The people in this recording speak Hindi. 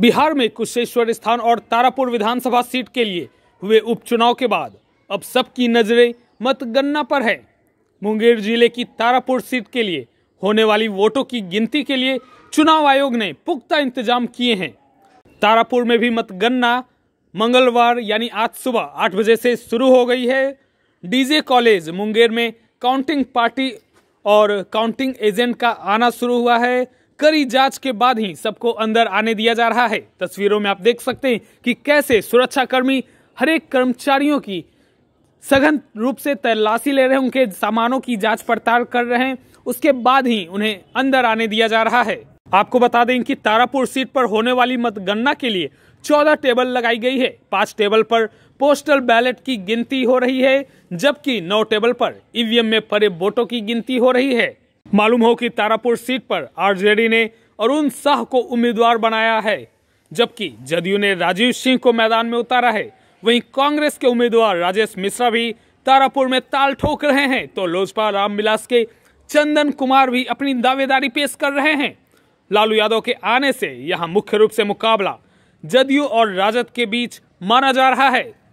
बिहार में कुशेश्वर स्थान और तारापुर विधानसभा सीट के लिए हुए उपचुनाव के बाद अब सबकी नजरें मतगणना पर है मुंगेर जिले की तारापुर सीट के लिए होने वाली वोटों की गिनती के लिए चुनाव आयोग ने पुख्ता इंतजाम किए हैं तारापुर में भी मतगणना मंगलवार यानी आज सुबह आठ बजे से शुरू हो गई है डीजे कॉलेज मुंगेर में काउंटिंग पार्टी और काउंटिंग एजेंट का आना शुरू हुआ है कड़ी जांच के बाद ही सबको अंदर आने दिया जा रहा है तस्वीरों में आप देख सकते हैं कि कैसे सुरक्षाकर्मी हरेक कर्मचारियों की सघन रूप से तलाशी ले रहे हैं उनके सामानों की जांच पड़ताल कर रहे हैं उसके बाद ही उन्हें अंदर आने दिया जा रहा है आपको बता दें कि तारापुर सीट पर होने वाली मतगणना के लिए चौदह टेबल लगाई गई है पांच टेबल पर पोस्टल बैलेट की गिनती हो रही है जबकि नौ टेबल पर ईवीएम में पड़े वोटों की गिनती हो रही है मालूम हो कि तारापुर सीट पर आरजेडी ने अरुण शाह को उम्मीदवार बनाया है जबकि जदयू ने राजीव सिंह को मैदान में उतारा है वहीं कांग्रेस के उम्मीदवार राजेश मिश्रा भी तारापुर में ताल ठोक रहे हैं तो लोजपा रामविलास के चंदन कुमार भी अपनी दावेदारी पेश कर रहे हैं लालू यादव के आने से यहां मुख्य रूप से मुकाबला जदयू और राजद के बीच माना जा रहा है